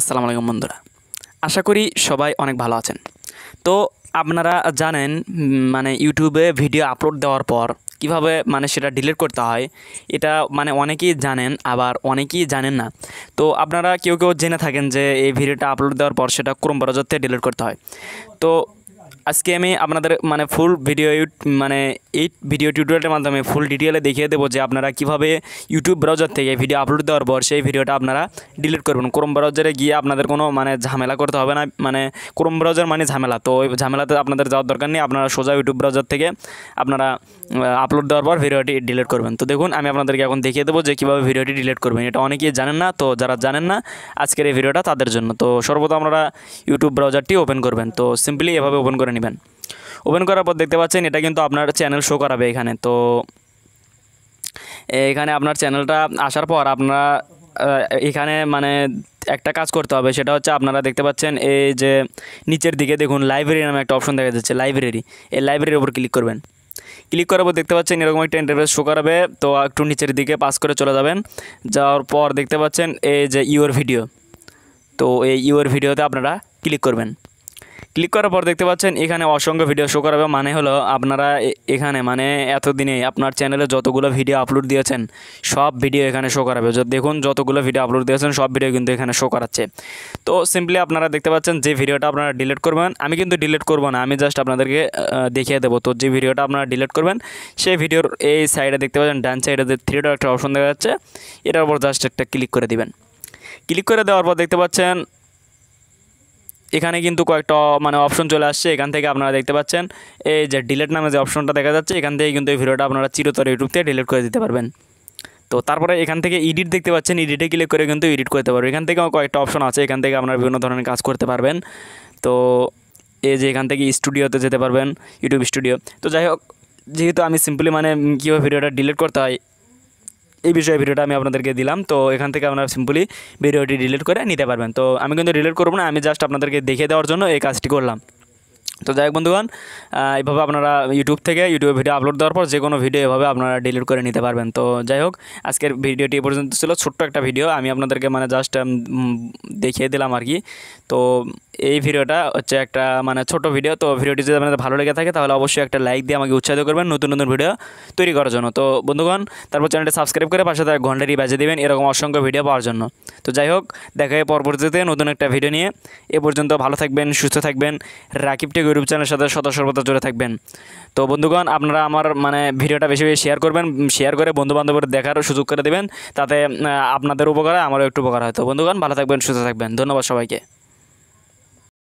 আসসালামু আলাইকুম বন্ধুরা আশা করি সবাই অনেক ভালো আছেন তো আপনারা জানেন মানে ইউটিউবে ভিডিও আপলোড দেওয়ার পর কিভাবে মানে সেটা ডিলিট করতে হয় এটা মানে অনেকেই জানেন আবার অনেকেই জানেন না তো আপনারা কেউ কেউ জেনে থাকেন যে এই ভিডিওটা আপলোড দেওয়ার পর সেটা ক্রোম ব্রাউজার থেকে ডিলিট করতে হয় তো আজকে আমি আপনাদের মানে ফুল ভিডিও মানে এই ভিডিও টিউটোরিয়ালের মাধ্যমে ফুল ডিটেলে দেখিয়ে দেবো যে আপনারা কীভাবে ইউটিউব ব্রাউজার থেকে ভিডিও আপলোড দেওয়ার পর সেই ভিডিওটা আপনারা ডিলিট করবেন ক্রোম ব্রাউজারে গিয়ে আপনাদের কোনো মানে ঝামেলা করতে হবে না মানে ক্রোম ব্রাউজার মানে ঝামেলা তো ওই ঝামেলাতে আপনাদের যাওয়ার দরকার নেই আপনারা সোজা ইউটিউব ব্রাউজার থেকে আপনারা আপলোড দেওয়ার পর ভিডিওটি ডিলিট করবেন তো দেখুন আমি আপনাদেরকে এখন দেখিয়ে দেবো যে কীভাবে ভিডিওটি ডিলিট করবেন এটা অনেকেই জানেন না তো যারা জানেন না আজকের এই ভিডিওটা তাদের জন্য তো সর্বদা আপনারা ইউটিউব ব্রাউজারটি ওপেন করবেন তো সিম্পলি এভাবে ওপেন করে নেবেন ওপেন করার পর দেখতে পাচ্ছেন এটা কিন্তু আপনার চ্যানেল শো করাবে এখানে তো এখানে আপনার চ্যানেলটা আসার পর আপনারা এখানে মানে একটা কাজ করতে হবে সেটা হচ্ছে আপনারা দেখতে পাচ্ছেন এই যে নিচের দিকে দেখুন লাইব্রেরি নামে একটা অপশন দেখা যাচ্ছে লাইব্রেরি এই লাইব্রেরির উপর ক্লিক করবেন ক্লিক করার পর দেখতে পাচ্ছেন এরকম একটা ইন্টারভেস শো করাবে তো একটু নিচের দিকে পাস করে চলে যাবেন যাওয়ার পর দেখতে পাচ্ছেন এই যে ইউর ভিডিও তো এই ইউর ভিডিওতে আপনারা ক্লিক করবেন ক্লিক করার পর দেখতে পাচ্ছেন এখানে অসংখ্য ভিডিও শো করাবে মানে হলো আপনারা এখানে মানে এতদিনে আপনার চ্যানেলে যতগুলো ভিডিও আপলোড দিয়েছেন সব ভিডিও এখানে শো করাবে দেখুন যতগুলো ভিডিও আপলোড দিয়েছেন সব ভিডিও কিন্তু এখানে শো করাচ্ছে তো সিম্পলি আপনারা দেখতে পাচ্ছেন যে ভিডিওটা আপনারা ডিলিট করবেন আমি কিন্তু ডিলিট করব না আমি জাস্ট আপনাদেরকে দেখিয়ে দেবো তো যে ভিডিওটা আপনারা ডিলিট করবেন সেই ভিডিওর এই সাইডে দেখতে পাচ্ছেন ডান সাইডে যে থ্রিডার একটা অপশন দেখা যাচ্ছে এটার উপর জাস্ট একটা ক্লিক করে দিবেন ক্লিক করে দেওয়ার পর দেখতে পাচ্ছেন এখানে কিন্তু কয়েকটা মানে অপশন চলে আসছে এখান থেকে আপনারা দেখতে পাচ্ছেন এই যে ডিলেট নামে যে অপশনটা দেখা যাচ্ছে এখান থেকে কিন্তু এই ভিডিওটা আপনারা চিরতর ইউটিউব থেকে ডিলিট করে দিতে পারবেন তো তারপরে এখান থেকে এডিট দেখতে পাচ্ছেন এডিটে ক্লিক করে কিন্তু এডিট করতে পারবেন এখান থেকেও কয়েকটা অপশন আছে এখান থেকে আপনারা বিভিন্ন ধরনের কাজ করতে পারবেন তো এই যে এখান থেকে স্টুডিওতে যেতে পারবেন ইউটিউব স্টুডিও তো যাই হোক যেহেতু আমি সিম্পলি মানে কীভাবে ভিডিওটা ডিলিট করতে হয় এই বিষয়ে ভিডিওটা আমি আপনাদেরকে দিলাম তো এখান থেকে আপনারা সিম্পলি ভিডিওটি ডিলিট করে নিতে পারবেন তো আমি কিন্তু ডিলিট করবো না আমি জাস্ট আপনাদেরকে দেখিয়ে দেওয়ার জন্য এই কাজটি করলাম তো যাই হোক বন্ধুগণ এইভাবে আপনারা ইউটিউব থেকে ইউটিউবে ভিডিও আপলোড দেওয়ার পর যে কোনো ভিডিও এভাবে আপনারা ডিলিট করে নিতে পারবেন তো যাই হোক আজকের ভিডিওটি এ পর্যন্ত ছিল ছোট্ট একটা ভিডিও আমি আপনাদেরকে মানে জাস্ট দেখিয়ে দিলাম আর কি তো এই ভিডিওটা হচ্ছে একটা মানে ছোট ভিডিও তো ভিডিওটি যদি আপনাদের ভালো লেগে থাকে তাহলে অবশ্যই একটা লাইক দিয়ে আমাকে উৎসাহিত করবেন নতুন নতুন ভিডিও তৈরি করার জন্য তো বন্ধুগণ তারপর চ্যানেলটি সাবস্ক্রাইব করে পাশে তার ঘন্টাটি বাজে দেবেন এরকম অসংখ্য ভিডিও পাওয়ার জন্য তো যাই হোক দেখা পরবর্তীতে নতুন একটা ভিডিও নিয়ে এ পর্যন্ত ভালো থাকবেন সুস্থ থাকবেন রাকিব টেক ইউটিউব চ্যানেলের সাথে সদা সর্বদা জুড়ে থাকবেন তো বন্ধুগণ আপনারা আমার মানে ভিডিওটা বেশি বেশি শেয়ার করবেন শেয়ার করে বন্ধুবান্ধবের দেখার সুযোগ করে দেবেন তাতে আপনাদের উপকার আমারও একটু উপকার হয় তো বন্ধুগণ ভালো থাকবেন সুস্থ থাকবেন ধন্যবাদ সবাইকে